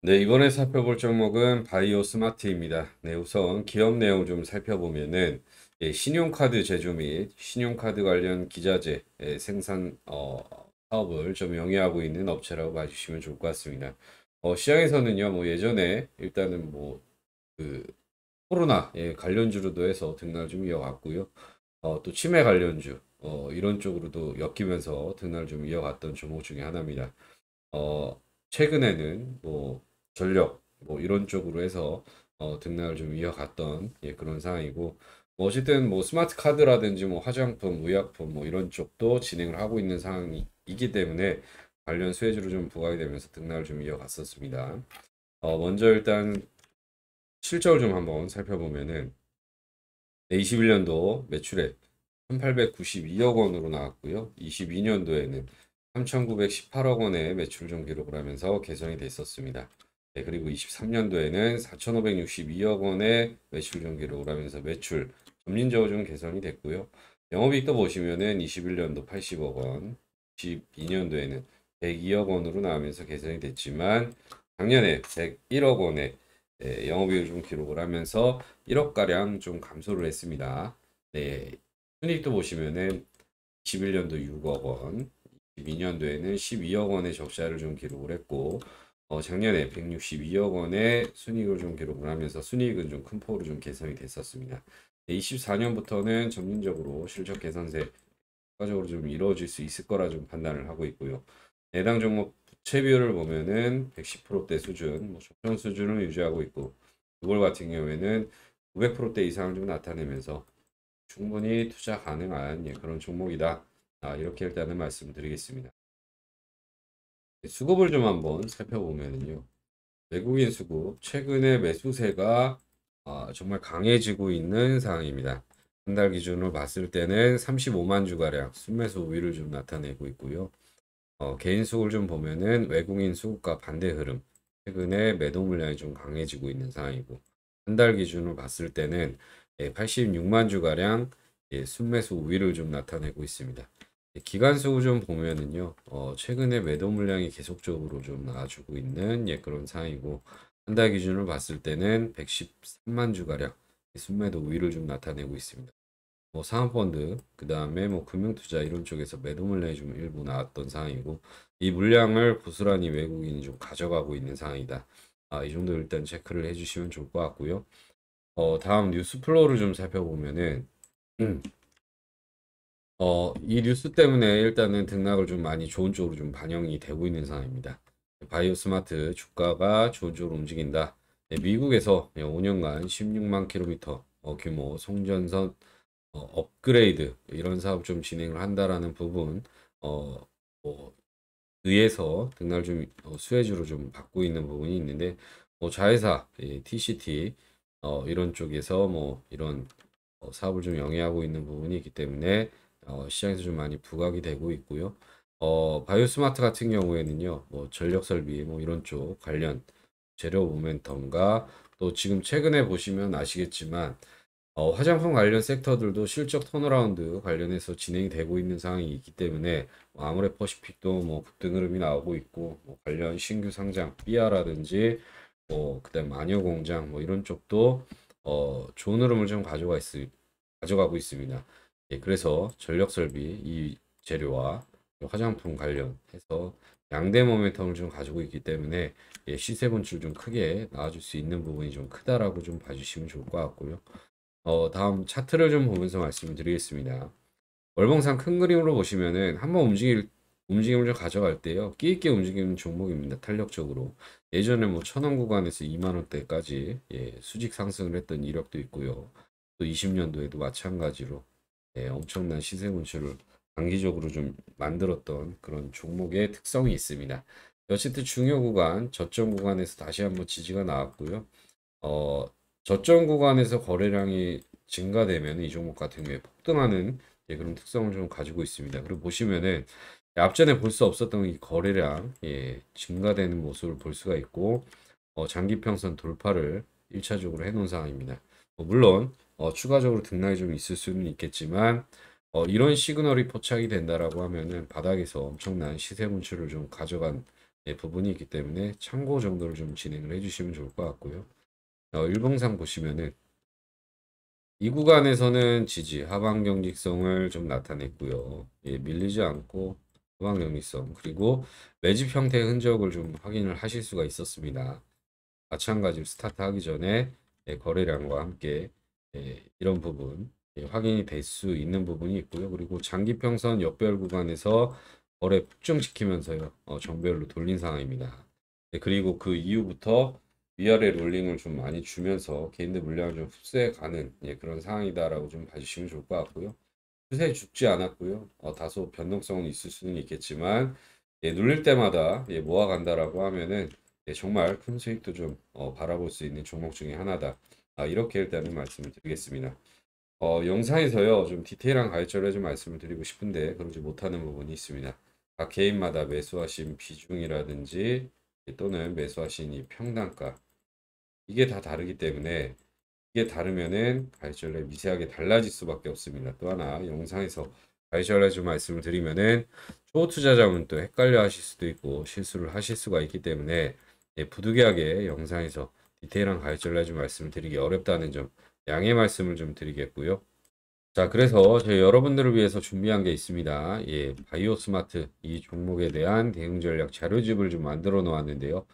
네, 이번에 살펴볼 종목은 바이오 스마트입니다. 네, 우선 기업 내용 좀 살펴보면은 예, 신용카드 제조 및 신용카드 관련 기자재 예, 생산 어, 사업을 좀 영위하고 있는 업체라고 봐주시면 좋을 것 같습니다. 어, 시장에서는요, 뭐 예전에 일단은 뭐 그 코로나 예, 관련주로도 해서 등락좀 이어갔고요. 어, 또 치매 관련주 어, 이런 쪽으로도 엮이면서 등락좀 이어갔던 종목 중에 하나입니다. 어, 최근에는 뭐 전력 뭐 이런 쪽으로 해서 어, 등락을 좀 이어갔던 예, 그런 상황이고 뭐 어쨌든 뭐 스마트 카드라든지 뭐 화장품, 의약품 뭐 이런 쪽도 진행을 하고 있는 상황이기 때문에 관련 수혜주로 좀 부각이 되면서 등락을 좀 이어갔었습니다. 어, 먼저 일단 실적을 좀 한번 살펴보면은 21년도 매출액 1892억 원으로 나왔고요. 22년도에는 3918억 원의 매출 좀 기록을 하면서 개선이 됐었습니다. 네, 그리고 23년도에는 4,562억 원의 매출 경기를 오라면서 매출 점진적으로 좀 개선이 됐고요. 영업이익도 보시면은 21년도 80억 원, 12년도에는 102억 원으로 나오면서 개선이 됐지만 작년에 101억 원의 네, 영업이익을 좀 기록을 하면서 1억 가량 좀 감소를 했습니다. 네, 순이익도 보시면은 21년도 6억 원, 22년도에는 12억 원의 적자를 좀 기록을 했고 어, 작년에 162억 원의 순이익을 좀 기록을 하면서 순이익은 좀 큰 폭으로 좀 개선이 됐었습니다. 24년부터는 점진적으로 실적 개선세 효과적으로 좀 이루어질 수 있을 거라 좀 판단을 하고 있고요. 해당 종목 부채 비율을 보면은 110%대 수준, 뭐 적정 수준을 유지하고 있고 6월 같은 경우에는 900%대 이상을 좀 나타내면서 충분히 투자 가능한 예, 그런 종목이다. 아, 이렇게 일단은 말씀드리겠습니다. 수급을 좀 한번 살펴보면요. 외국인 수급 최근에 매수세가 어, 정말 강해지고 있는 상황입니다. 한 달 기준으로 봤을 때는 35만 주가량 순매수 우위를 좀 나타내고 있고요. 어, 개인 수급을 좀 보면은 외국인 수급과 반대 흐름 최근에 매도 물량이 좀 강해지고 있는 상황이고 한 달 기준으로 봤을 때는 86만 예, 주가량 예, 순매수 우위를 좀 나타내고 있습니다. 예, 기간수 좀 보면은요, 어, 최근에 매도 물량이 계속적으로 좀 나와주고 있는 예, 그런 상황이고, 한 달 기준으로 봤을 때는 113만 주가량 순매도 우위를 좀 나타내고 있습니다. 뭐 상환펀드, 그 다음에 뭐 금융투자 이런 쪽에서 매도 물량이 좀 일부 나왔던 상황이고, 이 물량을 고스란히 외국인이 좀 가져가고 있는 상황이다. 아, 이 정도 일단 체크를 해주시면 좋을 것 같고요. 어, 다음 뉴스 플로우를 좀 살펴보면은, 음. 어, 이 뉴스 때문에 일단은 등락을 좀 많이 좋은 쪽으로 좀 반영이 되고 있는 상황입니다. 바이오 스마트 주가가 좋은 쪽으로 움직인다. 네, 미국에서 5년간 예, 16만 킬로미터 어, 규모 송전선 어, 업그레이드 이런 사업 좀 진행을 한다라는 부분 어, 뭐, 의해서 등락을좀 어, 수혜주로 좀 받고 있는 부분이 있는데 뭐 자회사 예, TCT 어, 이런 쪽에서 뭐 이런 어, 사업을 좀 영위하고 있는 부분이 있기 때문에 어, 시장에서 좀 많이 부각이 되고 있고요. 어, 바이오스마트 같은 경우에는요, 뭐 전력 설비 뭐 이런 쪽 관련 재료 모멘텀과 또 지금 최근에 보시면 아시겠지만 어, 화장품 관련 섹터들도 실적 턴어라운드 관련해서 진행이 되고 있는 상황이 있기 때문에 뭐 아무래 퍼시픽도 뭐 급등 흐름이 나오고 있고 뭐 관련 신규 상장 비아라든지뭐 그다음 마녀 공장 뭐 이런 쪽도 어, 좋은 흐름을 좀 가져가 있, 가져가고 있습니다. 예, 그래서 전력설비 이 재료와 화장품 관련해서 양대 모멘텀을 좀 가지고 있기 때문에 예, 시세분출 좀 크게 나와줄 수 있는 부분이 좀 크다라고 좀 봐주시면 좋을 것 같고요. 어, 다음 차트를 좀 보면서 말씀드리겠습니다. 월봉상 큰 그림으로 보시면은 한번 움직일 움직임을 좀 가져갈 때요. 끼 있게 움직이는 종목입니다. 탄력적으로. 예전에 뭐 천 원 구간에서 2만원대까지 예, 수직 상승을 했던 이력도 있고요. 또 20년도에도 마찬가지로 네, 엄청난 시세 분출을 장기적으로좀 만들었던 그런 종목의 특성이 있습니다. 어쨌든 중요 구간, 저점 구간에서 다시 한번 지지가 나왔고요. 어, 저점 구간에서 거래량이 증가되면 이 종목 같은 경우에 폭등하는 예, 그런 특성을 좀 가지고 있습니다. 그리고 보시면은 앞전에 볼 수 없었던 이 거래량 예, 증가되는 모습을 볼 수가 있고 어, 장기평선 돌파를 1차적으로 해놓은 상황입니다. 어, 물론 어, 추가적으로 등락이 좀 있을 수는 있겠지만 어, 이런 시그널이 포착이 된다라고 하면은 바닥에서 엄청난 시세 분출을 좀 가져간 예, 부분이 있기 때문에 참고 정도를 좀 진행을 해주시면 좋을 것 같고요. 어, 일봉상 보시면은 이 구간에서는 지지 하방 경직성을 좀 나타냈고요. 예, 밀리지 않고 하방 경직성 그리고 매집 형태의 흔적을 좀 확인을 하실 수가 있었습니다. 마찬가지로 스타트 하기 전에 예, 거래량과 함께 예, 이런 부분 예, 확인이 될 수 있는 부분이 있고요. 그리고 장기평선 역별 구간에서 거래 폭증시키면서요. 어, 정별로 돌린 상황입니다. 예, 그리고 그 이후부터 위아래 롤링을 좀 많이 주면서 개인들 물량을 좀 흡수해가는 예, 그런 상황이다라고 좀 봐주시면 좋을 것 같고요. 추세 죽지 않았고요. 어, 다소 변동성은 있을 수는 있겠지만 예, 눌릴 때마다 예, 모아간다라고 하면은 예, 정말 큰 수익도 좀 어, 바라볼 수 있는 종목 중에 하나다. 아, 이렇게 일단은 말씀을 드리겠습니다. 어, 영상에서요 좀 디테일한 가이드를 좀 말씀을 드리고 싶은데 그러지 못하는 부분이 있습니다. 각 개인마다 매수하신 비중이라든지 또는 매수하신 이 평단가 이게 다 다르기 때문에 이게 다르면은 가이드를 미세하게 달라질 수밖에 없습니다. 또 하나 영상에서 가이드를 좀 말씀을 드리면은 초 투자자분 또 헷갈려 하실 수도 있고 실수를 하실 수가 있기 때문에 예, 부득이하게 영상에서 디테일한 가이드를 아주 말씀드리기 어렵다는 점 양해 말씀을 좀 드리겠고요. 자 그래서 저희 여러분들을 위해서 준비한 게 있습니다. 예, 바이오스마트 이 종목에 대한 대응 전략 자료집을 좀 만들어 놓았는데요.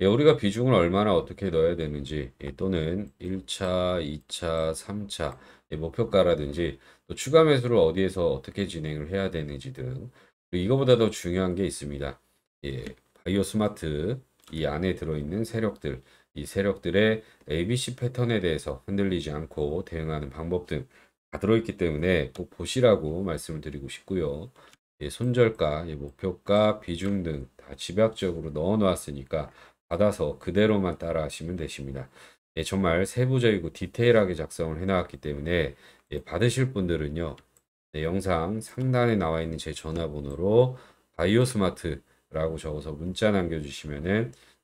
예, 우리가 비중을 얼마나 어떻게 넣어야 되는지 예, 또는 1차, 2차, 3차 예, 목표가라든지 또 추가 매수를 어디에서 어떻게 진행을 해야 되는지 등 이거보다 더 중요한 게 있습니다. 예, 바이오스마트 이 안에 들어있는 세력들 이 세력들의 ABC 패턴에 대해서 흔들리지 않고 대응하는 방법 등 다 들어있기 때문에 꼭 보시라고 말씀을 드리고 싶고요. 예, 손절가, 예, 목표가, 비중 등 다 집약적으로 넣어 놓았으니까 받아서 그대로만 따라 하시면 되십니다. 예, 정말 세부적이고 디테일하게 작성을 해 나왔기 때문에 예, 받으실 분들은요. 네, 영상 상단에 나와 있는 제 전화번호로 바이오스마트라고 적어서 문자 남겨주시면은